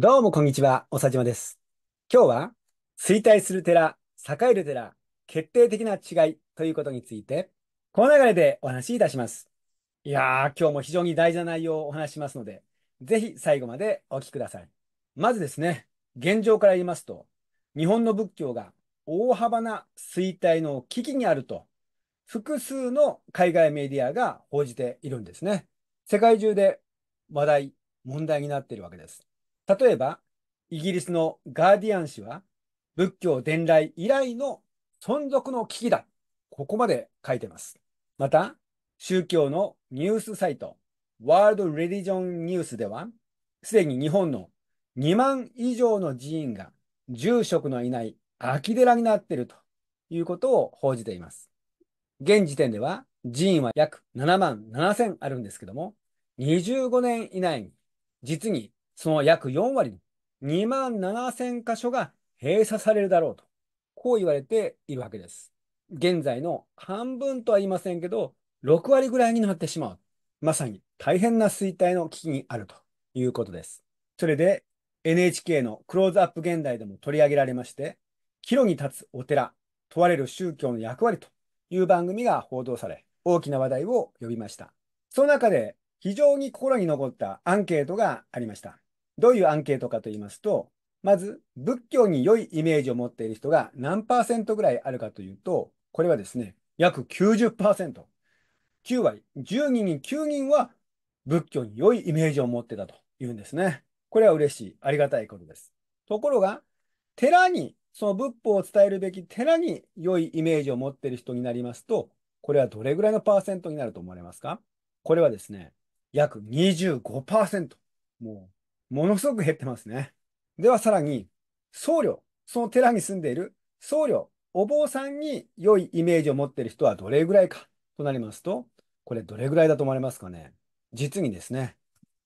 どうもこんにちは、おさじまです。今日は、衰退する寺、栄える寺、決定的な違いということについて、この流れでお話しいたします。いやー、今日も非常に大事な内容をお話しますので、ぜひ最後までお聞きください。まずですね、現状から言いますと、日本の仏教が大幅な衰退の危機にあると、複数の海外メディアが報じているんですね。世界中で話題、問題になっているわけです。例えば、イギリスのガーディアン氏は、仏教伝来以来の存続の危機だ。ここまで書いてます。また、宗教のニュースサイト、ワールド・レディジョン・ニュースでは、すでに日本の2万以上の寺院が住職のいない空き寺になっているということを報じています。現時点では寺院は約7万7千あるんですけども、25年以内に実にその約4割2万7000箇所が閉鎖されるだろうと、こう言われているわけです。現在の半分とは言いませんけど、6割ぐらいになってしまう。まさに大変な衰退の危機にあるということです。それで NHK のクローズアップ現代でも取り上げられまして、岐路に立つお寺、問われる宗教の役割という番組が報道され、大きな話題を呼びました。その中で非常に心に残ったアンケートがありました。どういうアンケートかと言いますと、まず仏教に良いイメージを持っている人が何パーセントぐらいあるかというと、これはですね、約90%。9割、10人に9人は仏教に良いイメージを持ってたというんですね。これは嬉しい、ありがたいことです。ところが、寺に、その仏法を伝えるべき寺に良いイメージを持っている人になりますと、これはどれぐらいのパーセントになると思われますかこれはですね、約25%。もうものすごく減ってますね。ではさらに、僧侶、その寺に住んでいる僧侶、お坊さんに良いイメージを持っている人はどれぐらいかとなりますと、これどれぐらいだと思われますかね実にですね、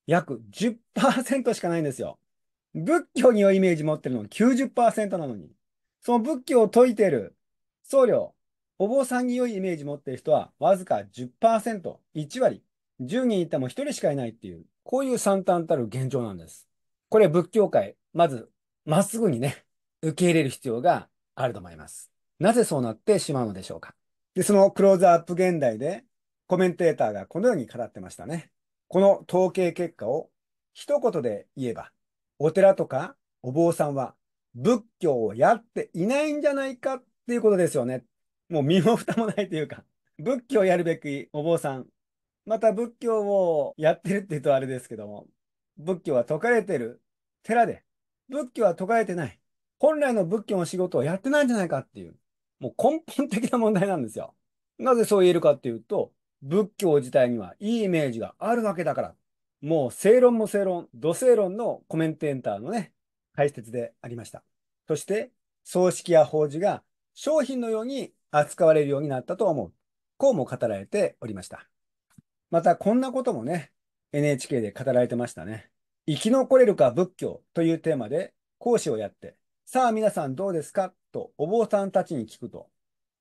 約10%しかないんですよ。仏教に良いイメージ持ってるのは90%なのに、その仏教を説いている僧侶、お坊さんに良いイメージ持っている人はわずか10%、1割、10人いても1人しかいないっていう、こういう惨憺たる現状なんです。これ仏教界、まず、まっすぐにね、受け入れる必要があると思います。なぜそうなってしまうのでしょうか。で、そのクローズアップ現代で、コメンテーターがこのように語ってましたね。この統計結果を一言で言えば、お寺とかお坊さんは仏教をやっていないんじゃないかっていうことですよね。もう身も蓋もないというか、仏教をやるべきお坊さん、また仏教をやってるって言うとあれですけども、仏教は解かれてる寺で、仏教は解かれてない。本来の仏教の仕事をやってないんじゃないかっていう、もう根本的な問題なんですよ。なぜそう言えるかっていうと、仏教自体にはいいイメージがあるわけだから。もう正論も正論、土正論のコメンテーターのね、解説でありました。そして、葬式や法事が商品のように扱われるようになったと思う。こうも語られておりました。またこんなこともね、NHK で語られてましたね。生き残れるか仏教というテーマで講師をやって、さあ皆さんどうですかとお坊さんたちに聞くと、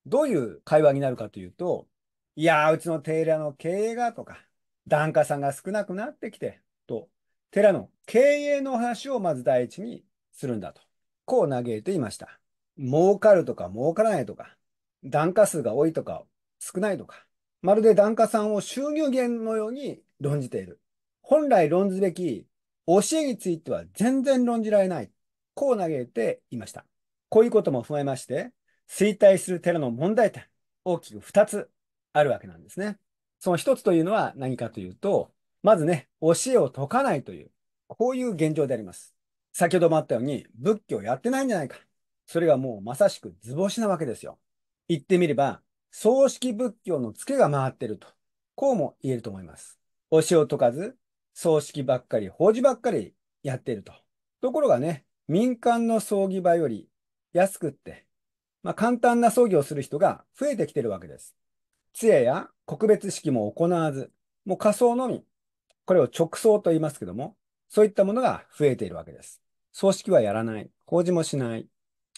どういう会話になるかというと、いやー、うちの寺の経営がとか、檀家さんが少なくなってきて、と、寺の経営の話をまず第一にするんだと。こう嘆いていました。儲かるとか儲からないとか、檀家数が多いとか少ないとか、まるで檀家さんを収入源のように論じている。本来論ずべき教えについては全然論じられない。こう嘆いていました。こういうことも踏まえまして、衰退する寺の問題点、大きく2つあるわけなんですね。その1つというのは何かというと、まずね、教えを解かないという、こういう現状であります。先ほどもあったように、仏教やってないんじゃないか。それがもうまさしく図星なわけですよ。言ってみれば、葬式仏教のツケが回ってると、こうも言えると思います。推しを解かず、葬式ばっかり、法事ばっかりやってると。ところがね、民間の葬儀場より安くって、まあ、簡単な葬儀をする人が増えてきてるわけです。通夜や告別式も行わず、もう仮葬のみ、これを直葬と言いますけども、そういったものが増えているわけです。葬式はやらない、法事もしない。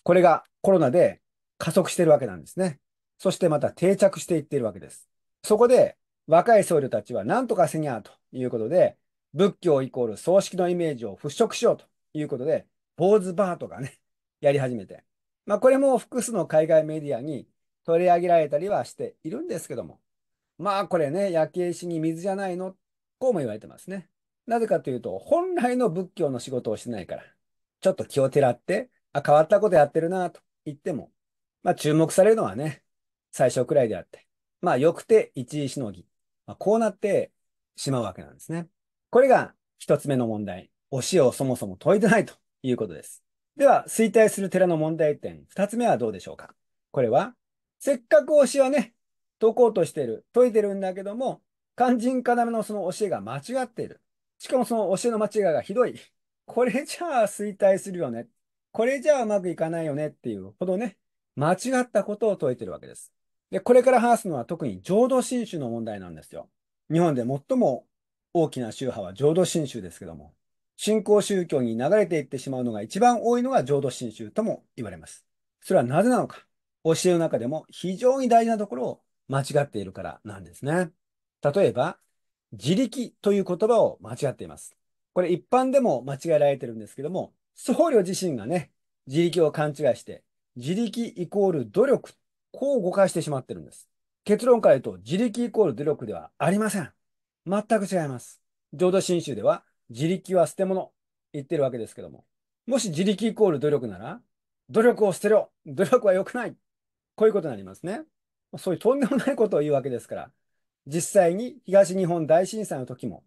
これがコロナで加速してるわけなんですね。そしてまた定着していっているわけです。そこで若い僧侶たちは何とかせにゃーということで、仏教イコール葬式のイメージを払拭しようということで、ポーズバーとかね、やり始めて。まあこれも複数の海外メディアに取り上げられたりはしているんですけども、まあこれね、焼け石に水じゃないの、こうも言われてますね。なぜかというと、本来の仏教の仕事をしてないから、ちょっと気をてらって、あ、変わったことやってるなと言っても、まあ注目されるのはね、最初くらいであって、まあ、よくて一位しのぎ。まあ、こうなってしまうわけなんですね。これが一つ目の問題。推しをそもそも解いてないということです。では、衰退する寺の問題点、二つ目はどうでしょうかこれは、せっかく推しはね、解こうとしてる、解いてるんだけども、肝心要のその教えが間違っている。しかもその教えの間違いがひどい。これじゃあ衰退するよね。これじゃあうまくいかないよねっていうほどね、間違ったことを解いてるわけです。で、これから話すのは特に浄土真宗の問題なんですよ。日本で最も大きな宗派は浄土真宗ですけども、信仰宗教に流れていってしまうのが一番多いのが浄土真宗とも言われます。それはなぜなのか。教えの中でも非常に大事なところを間違っているからなんですね。例えば、自力という言葉を間違っています。これ一般でも間違えられてるんですけども、僧侶自身がね、自力を勘違いして、自力イコール努力こう誤解してしまってるんです。結論から言うと、自力イコール努力ではありません。全く違います。浄土真宗では、自力は捨て物、言ってるわけですけども。もし自力イコール努力なら、努力を捨てろ努力は良くないこういうことになりますね。そういうとんでもないことを言うわけですから、実際に東日本大震災の時も、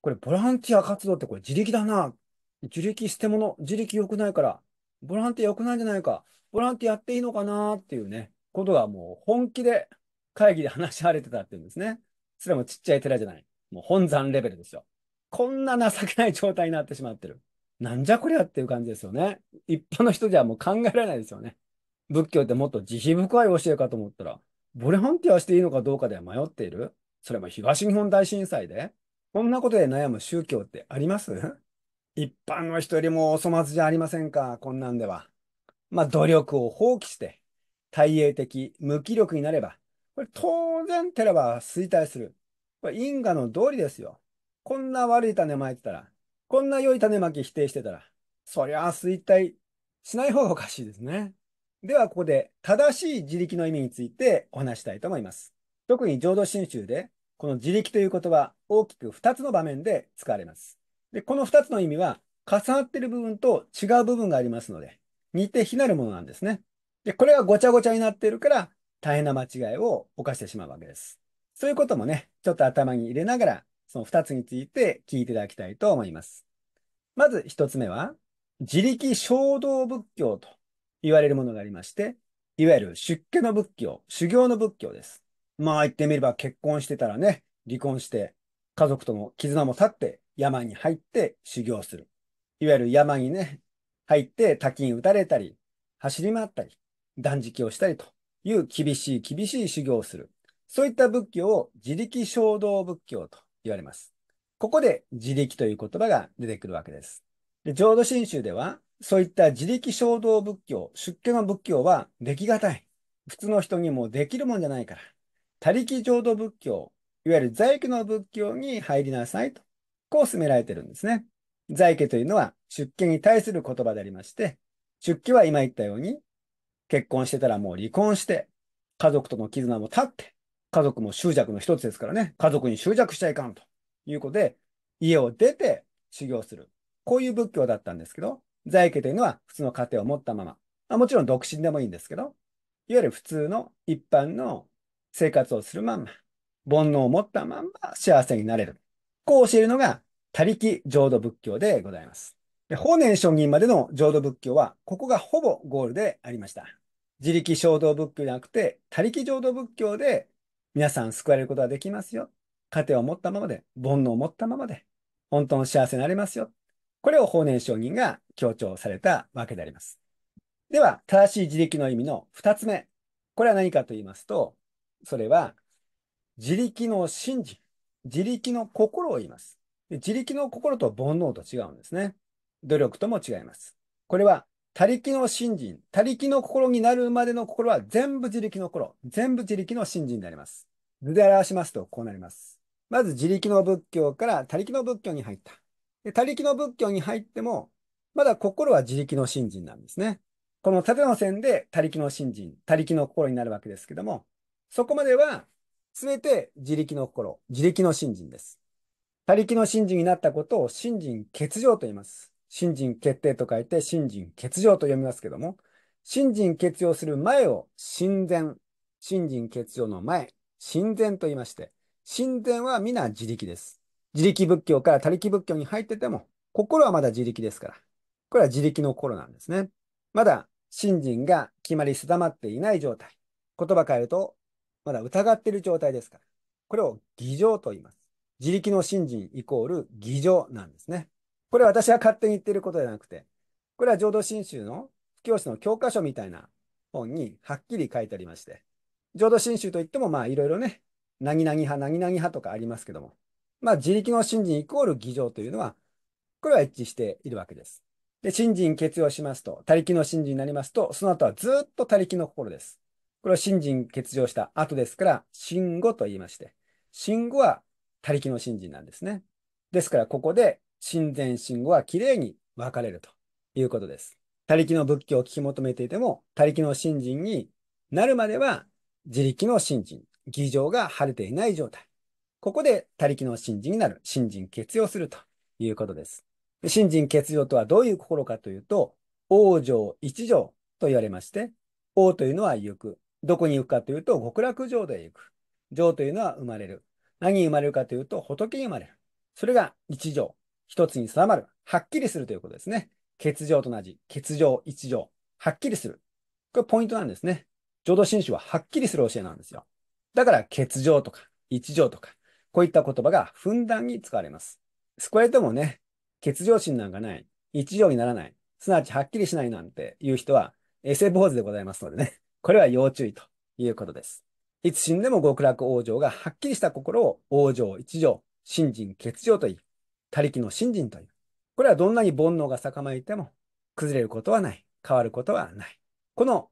これボランティア活動ってこれ自力だな。自力捨て物、自力良くないから、ボランティア良くないんじゃないか、ボランティアやっていいのかなっていうね、ことがもう本気で会議で話し合われてたっていうんですね。それもちっちゃい寺じゃない。もう本山レベルですよ。こんな情けない状態になってしまってる。なんじゃこりゃっていう感じですよね。一般の人じゃもう考えられないですよね。仏教ってもっと慈悲深い教えかと思ったら、ボレハンティアしていいのかどうかで迷っている。それも東日本大震災で、こんなことで悩む宗教ってあります一般の人よりもお粗末じゃありませんか、こんなんでは。まあ、努力を放棄して、対衛的、無気力になれば、これ当然テラは衰退する。これ因果の通りですよ。こんな悪い種まいてたら、こんな良い種まき否定してたら、そりゃあ衰退しない方がおかしいですね。ではここで正しい自力の意味についてお話したいと思います。特に浄土真宗で、この自力という言葉、大きく2つの場面で使われます。で、この2つの意味は重なっている部分と違う部分がありますので、似て非なるものなんですね。で、これがごちゃごちゃになっているから、大変な間違いを犯してしまうわけです。そういうこともね、ちょっと頭に入れながら、その二つについて聞いていただきたいと思います。まず一つ目は、自力衝動仏教と言われるものがありまして、いわゆる出家の仏教、修行の仏教です。まあ言ってみれば結婚してたらね、離婚して、家族との絆も去って、山に入って修行する。いわゆる山にね、入って滝に打たれたり、走り回ったり、断食をしたりという厳しい厳しい修行をする。そういった仏教を自力衝動仏教と言われます。ここで自力という言葉が出てくるわけです。で浄土真宗では、そういった自力衝動仏教、出家の仏教はできがたい。普通の人にもできるもんじゃないから。他力浄土仏教、いわゆる在家の仏教に入りなさいと、こう勧められてるんですね。在家というのは出家に対する言葉でありまして、出家は今言ったように結婚してたらもう離婚して、家族との絆も立って、家族も執着の一つですからね、家族に執着しちゃいかんということで、家を出て修行する。こういう仏教だったんですけど、在家というのは普通の家庭を持ったまま、まあ、もちろん独身でもいいんですけど、いわゆる普通の一般の生活をするまんま、煩悩を持ったまんま幸せになれる。こう教えるのが、他力浄土仏教でございます。法然上人までの浄土仏教は、ここがほぼゴールでありました。自力衝動仏教じゃなくて、他力浄土仏教で皆さん救われることができますよ。家庭を持ったままで、煩悩を持ったままで、本当の幸せになれますよ。これを法然上人が強調されたわけであります。では、正しい自力の意味の二つ目。これは何かと言いますと、それは、自力の信心、自力の心を言います。自力の心と煩悩と違うんですね。努力とも違います。これは他力の信心、他力の心になるまでの心は全部自力の心、全部自力の信心になります。図で表しますとこうなります。まず自力の仏教から他力の仏教に入った。で他力の仏教に入っても、まだ心は自力の信心なんですね。この縦の線で他力の信心、他力の心になるわけですけども、そこまでは全て自力の心、自力の信心です。他力の信心になったことを信心欠如と言います。新人決定と書いて新人欠場と読みますけども、新人欠場する前を親善、新人欠場の前、親善と言いまして、親善は皆自力です。自力仏教から他力仏教に入ってても、心はまだ自力ですから。これは自力の心なんですね。まだ信心が決まり定まっていない状態。言葉変えると、まだ疑っている状態ですから。これを偽情と言います。自力の信心イコール偽情なんですね。これは私が勝手に言っていることじゃなくて、これは浄土真宗の布教師の教科書みたいな本にはっきり書いてありまして、浄土真宗といってもまあいろいろね、何々派、何々派とかありますけども、まあ自力の信心イコール偽情というのは、これは一致しているわけです。で、信心欠用しますと、他力の信心になりますと、その後はずっと他力の心です。これは信心欠場した後ですから、信後と言いまして、信後は他力の信心なんですね。ですから、ここで神前神後はきれいに分かれるということです。他力の仏教を聞き求めていても、他力の信心になるまでは自力の信心、儀情が晴れていない状態。ここで他力の信心になる、信心欠用するということです。信心欠用とはどういう心かというと、王城一条と言われまして、王というのは行く。どこに行くかというと、極楽城で行く。城というのは生まれる。何に生まれるかというと、仏に生まれる。それが一条。一つに定まる、はっきりするということですね。欠場と同じ、欠場、一条、はっきりする。これポイントなんですね。浄土真宗ははっきりする教えなんですよ。だから、欠場とか、一条とか、こういった言葉がふんだんに使われます。救われてもね、欠場心なんかない、一条にならない、すなわちはっきりしないなんていう人は、エセ坊主でございますのでね、これは要注意ということです。いつ死んでも極楽往生がはっきりした心を往生一条、信心欠場と言い、他力の信心という。これはどんなに煩悩が逆まいても崩れることはない。変わることはない。この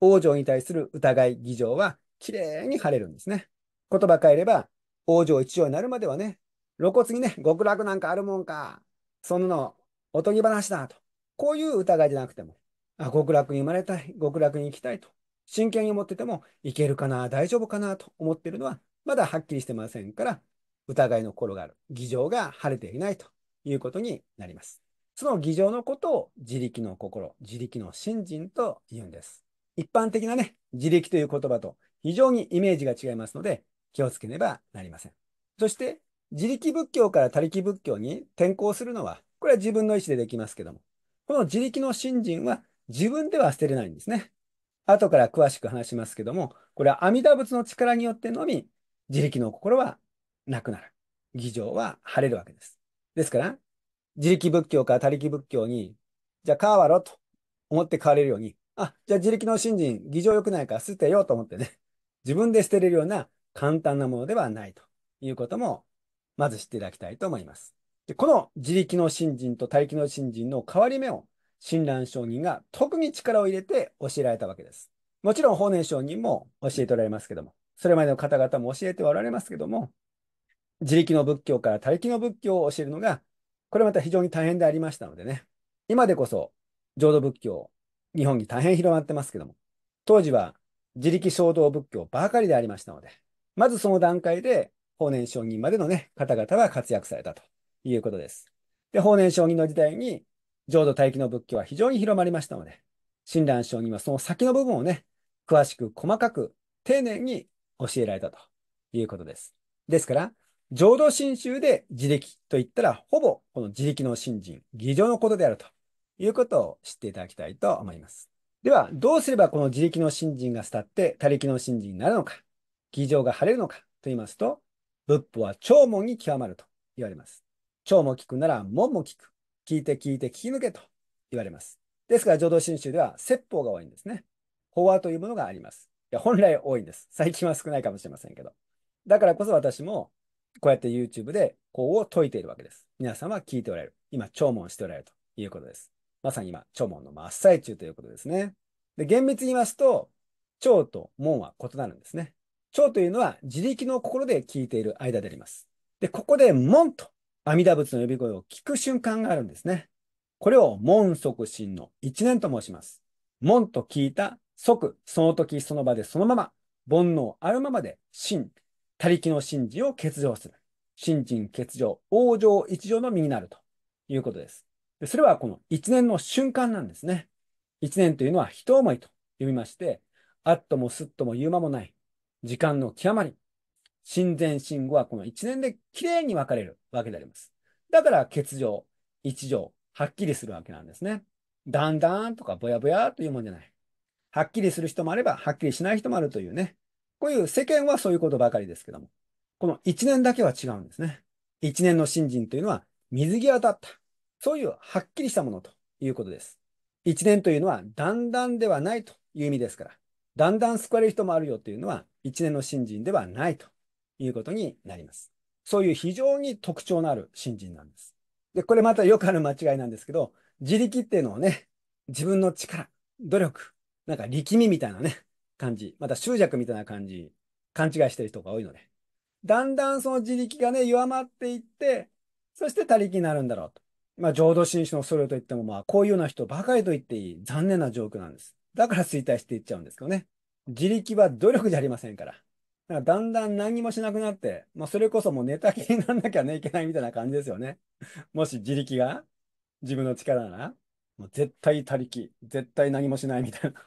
王女に対する疑い、偽情はきれいに晴れるんですね。言葉変えれば、王女一条になるまではね、露骨にね、極楽なんかあるもんか、そんなのおとぎ話だと。こういう疑いじゃなくても、あ、極楽に生まれたい、極楽に行きたいと。真剣に思ってても、いけるかな、大丈夫かなと思ってるのは、まだはっきりしてませんから、疑いの心がある。偽情が晴れていないということになります。その偽情のことを自力の心、自力の信心と言うんです。一般的なね、自力という言葉と非常にイメージが違いますので、気をつけねばなりません。そして、自力仏教から他力仏教に転向するのは、これは自分の意思でできますけども、この自力の信心は自分では捨てれないんですね。後から詳しく話しますけども、これは阿弥陀仏の力によってのみ、自力の心はなくなる。議場は晴れるわけです。ですから、自力仏教から他力仏教に、じゃあ変わろうと思って変われるように、あ、じゃあ自力の信心、議場良くないから捨てようと思ってね、自分で捨てれるような簡単なものではないということも、まず知っていただきたいと思います。でこの自力の信心と他力の信心の変わり目を、親鸞上人が特に力を入れて教えられたわけです。もちろん法然上人も教えておられますけども、それまでの方々も教えておられますけども、自力の仏教から他力の仏教を教えるのが、これまた非常に大変でありましたのでね、今でこそ浄土仏教、日本に大変広まってますけども、当時は自力衝動仏教ばかりでありましたので、まずその段階で法然上人までの、ね、方々は活躍されたということです。で、法然上人の時代に浄土大気の仏教は非常に広まりましたので、親鸞上人はその先の部分をね、詳しく細かく丁寧に教えられたということです。ですから、浄土真宗で自力といったら、ほぼこの自力の信心、偽情のことであるということを知っていただきたいと思います。では、どうすればこの自力の信心が伝って、他力の信心になるのか、偽情が晴れるのかと言いますと、仏法は聴聞に極まると言われます。聴も聞くなら門も聞く。聞いて聞いて聞き抜けと言われます。ですから、浄土真宗では説法が多いんですね。法話というものがあります。いや、本来多いんです。最近は少ないかもしれませんけど。だからこそ私もこうやって YouTube で法を解いているわけです。皆さんは聞いておられる。今、聴聞しておられるということです。まさに今、聴聞の真っ最中ということですね。で、厳密に言いますと、聴と門は異なるんですね。聴というのは自力の心で聞いている間であります。で、ここで門と阿弥陀仏の呼び声を聞く瞬間があるんですね。これを門即心の一年と申します。門と聞いた即、その時その場でそのまま、煩悩あるままで心、他力の神事を欠場する。新人欠場、往生一条の身になるということです。でそれはこの一年の瞬間なんですね。一年というのは一思いと読みまして、あっともすっとも言う間もない、時間の極まり、神前神後はこの一年で綺麗に分かれるわけであります。だから欠場、一条、はっきりするわけなんですね。だんだんとかぼやぼやというもんじゃない。はっきりする人もあれば、はっきりしない人もあるというね、こういう世間はそういうことばかりですけども、この一年だけは違うんですね。一年の新人というのは水際だった。そういうはっきりしたものということです。一年というのはだんだんではないという意味ですから、だんだん救われる人もあるよというのは一年の新人ではないということになります。そういう非常に特徴のある新人なんです。で、これまたよくある間違いなんですけど、自力っていうのをね、自分の力、努力、なんか力みみたいなね、感じ、また執着みたいな感じ、勘違いしてる人が多いので、だんだんその自力がね、弱まっていって、そして他力になるんだろうと。まあ、浄土真宗のそれといっても、まあ、こういうような人ばかりと言っていい、残念な状況なんです。だから衰退していっちゃうんですけどね。自力は努力じゃありませんから。だからだんだん何もしなくなって、まあ、それこそもう寝たきりになんなきゃね、いけないみたいな感じですよね。もし自力が自分の力なら、もう絶対他力、絶対何もしないみたいな。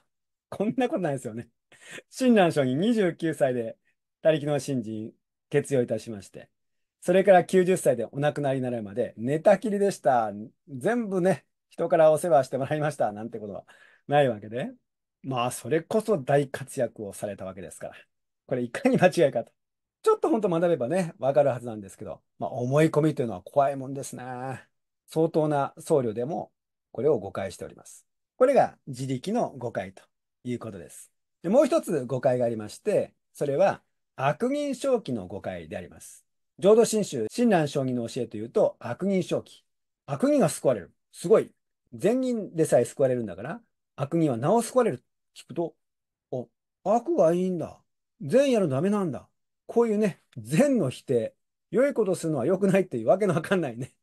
こんなことないですよね。親鸞上人29歳で、他力の信心、決意いたしまして、それから90歳でお亡くなりになるまで寝たきりでした。全部ね、人からお世話してもらいました。なんてことはないわけで。まあ、それこそ大活躍をされたわけですから。これいかに間違いかと。ちょっと本当学べばね、わかるはずなんですけど、まあ、思い込みというのは怖いもんですね。相当な僧侶でもこれを誤解しております。これが自力の誤解ということです。でもう一つ誤解がありまして、それは悪人正気の誤解であります。浄土真宗、親鸞聖棋の教えというと、悪人正気。悪人が救われる。すごい。善人でさえ救われるんだから、悪人はなお救われる。聞くと、お、悪はいいんだ。善やるダメなんだ。こういうね、善の否定。良いことするのは良くないっていうわけのわかんないね。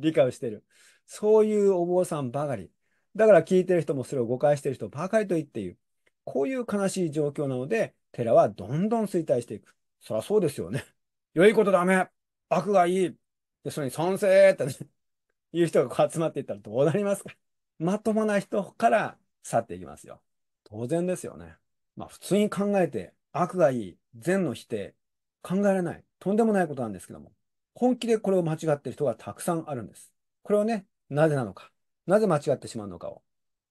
理解をしてる。そういうお坊さんばかり。だから聞いてる人もそれを誤解してる人ばかりと言っている。こういう悲しい状況なので、寺はどんどん衰退していく。そりゃそうですよね。良いことダメ悪がいいで、それに賛成ってね、いう人が集まっていったらどうなりますかまともな人から去っていきますよ。当然ですよね。まあ普通に考えて、悪がいい、善の否定、考えられない、とんでもないことなんですけども、本気でこれを間違ってる人がたくさんあるんです。これをね、なぜなのか、なぜ間違ってしまうのかを、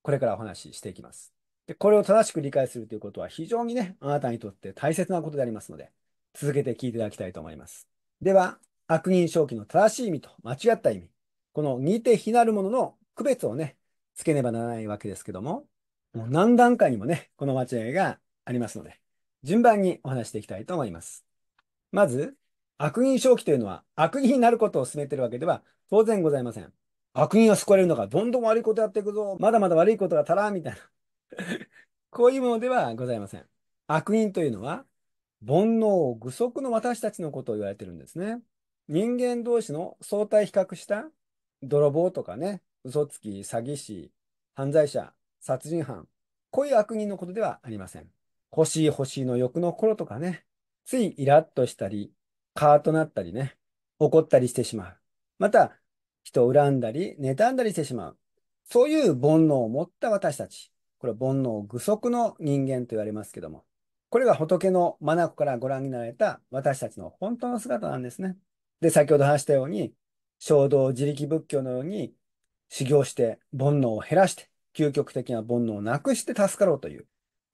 これからお話ししていきます。で、これを正しく理解するということは非常にね、あなたにとって大切なことでありますので、続けて聞いていただきたいと思います。では、悪人正気の正しい意味と間違った意味、この似て非なるものの区別をね、つけねばならないわけですけども、もう何段階にもね、この間違いがありますので、順番にお話していきたいと思います。まず、悪人正気というのは悪人になることを進めているわけでは当然ございません。悪人が救われるのがどんどん悪いことやっていくぞ、まだまだ悪いことがたら、みたいな。こういうものではございません。悪人というのは、煩悩愚足の私たちのことを言われてるんですね。人間同士の相対比較した泥棒とかね、嘘つき、詐欺師、犯罪者、殺人犯、こういう悪人のことではありません。欲しい欲しいの欲の頃とかね、ついイラッとしたり、カーとなったりね、怒ったりしてしまう。また、人を恨んだり、妬んだりしてしまう。そういう煩悩を持った私たち。これは煩悩具足の人間と言われますけども、これが仏の眼からご覧になられた私たちの本当の姿なんですね。で、先ほど話したように、衝動自力仏教のように修行して煩悩を減らして、究極的な煩悩をなくして助かろうという。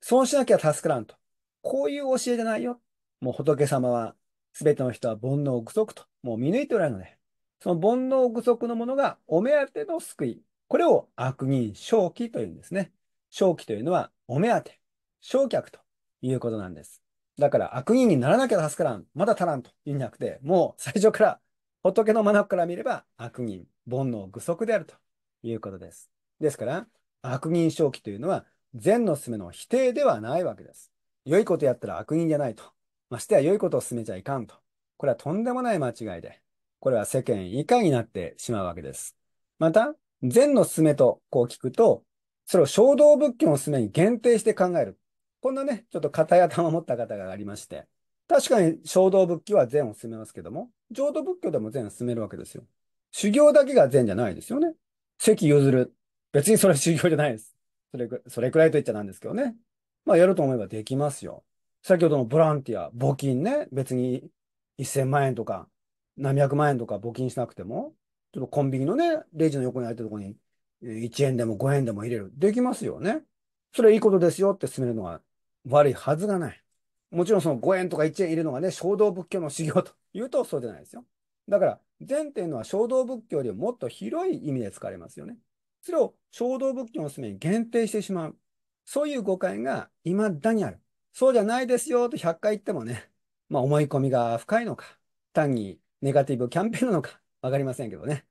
そうしなきゃ助からんと。こういう教えじゃないよ。もう仏様は、すべての人は煩悩具足と、もう見抜いておられるので、その煩悩具足のものがお目当ての救い。これを悪人正気というんですね。正気というのはお目当て、正客ということなんです。だから悪人にならなきゃ助からん、まだ足らんというんじゃなくて、もう最初から仏の眼から見れば悪人、煩悩具足であるということです。ですから、悪人正気というのは善の勧めの否定ではないわけです。良いことやったら悪人じゃないと。ましてや良いことを勧めちゃいかんと。これはとんでもない間違いで、これは世間以下になってしまうわけです。また、善の勧めとこう聞くと、それを衝動物件をおすすめに限定して考える。こんなね、ちょっと片頭持った方がありまして、確かに衝動仏教は善を進めますけども、浄土仏教でも善を進めるわけですよ。修行だけが善じゃないですよね。席譲る。別にそれは修行じゃないです。それそれくらいと言っちゃなんですけどね。まあ、やると思えばできますよ。先ほどのボランティア、募金ね、別に1000万円とか、何百万円とか募金しなくても、ちょっとコンビニのね、レジの横に空いたところに1円でも5円でも入れる。できますよね。それいいことですよって進めるのは悪いはずがない。もちろんその5円とか1円入れるのがね、衝動仏教の修行というとそうじゃないですよ。だから、善提いうのは衝動仏教よりもっと広い意味で使われますよね。それを衝動仏教の進めに限定してしまう。そういう誤解が未だにある。そうじゃないですよと100回言ってもね、まあ思い込みが深いのか、単にネガティブキャンペーンなのか、わかりませんけどね。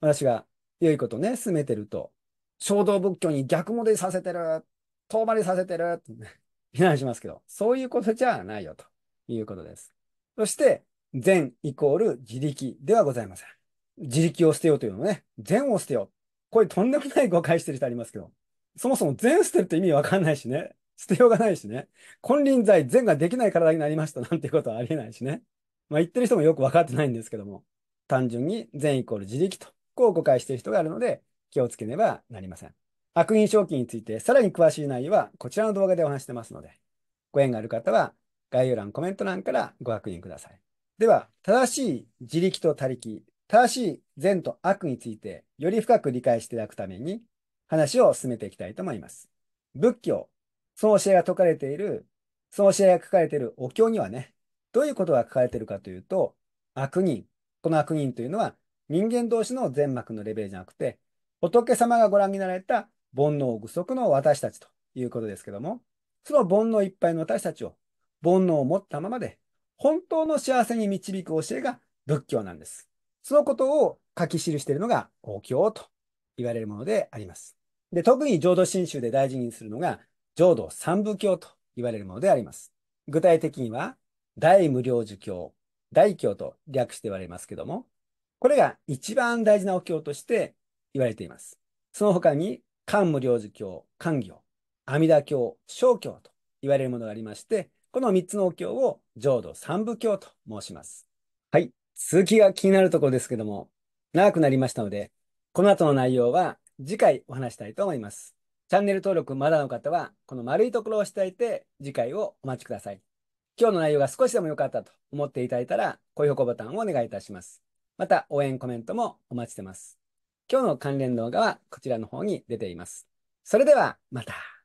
私が良いことね、進めてると。衝動仏教に逆戻りさせてる。遠回りさせてる。避 難しますけど、そういうことじゃないよということです。そして、善イコール自力ではございません。自力を捨てようというのもね、善を捨てよう。これとんでもない誤解してる人ありますけど、そもそも善捨てるって意味わかんないしね。捨てようがないしね。金輪際善ができない体になりましたなんてことはありえないしね。まあ言ってる人もよくわかってないんですけども、単純に善イコール自力とこを誤解している人があるので、気をつけねばなりません。悪印象記についてさらに詳しい内容はこちらの動画でお話してますので、ご縁がある方は概要欄、コメント欄からご確認ください。では、正しい自力と他力、正しい善と悪についてより深く理解していただくために話を進めていきたいと思います。仏教、その教えが説かれている、その教えが書かれているお経にはね、どういうことが書かれているかというと、悪人、この悪人というのは人間同士の全幕のレベルじゃなくて、仏様がご覧になられた煩悩具足の私たちということですけども、その煩悩いっぱいの私たちを、煩悩を持ったままで、本当の幸せに導く教えが仏教なんです。そのことを書き記しているのがお教と言われるものであります。で、特に浄土真宗で大事にするのが、浄土三部教と言われるものであります。具体的には、大無量寿教、大教と略して言われますけども、これが一番大事なお経として言われています。その他に、漢無領事経、漢行、阿弥陀経、小経と言われるものがありまして、この3つのお経を浄土三部経と申します。はい。続きが気になるところですけども、長くなりましたので、この後の内容は次回お話したいと思います。チャンネル登録まだの方は、この丸いところを押していて、次回をお待ちください。今日の内容が少しでも良かったと思っていただいたら、高評価ボタンをお願いいたします。また応援コメントもお待ちしてます。今日の関連動画はこちらの方に出ています。それではまた。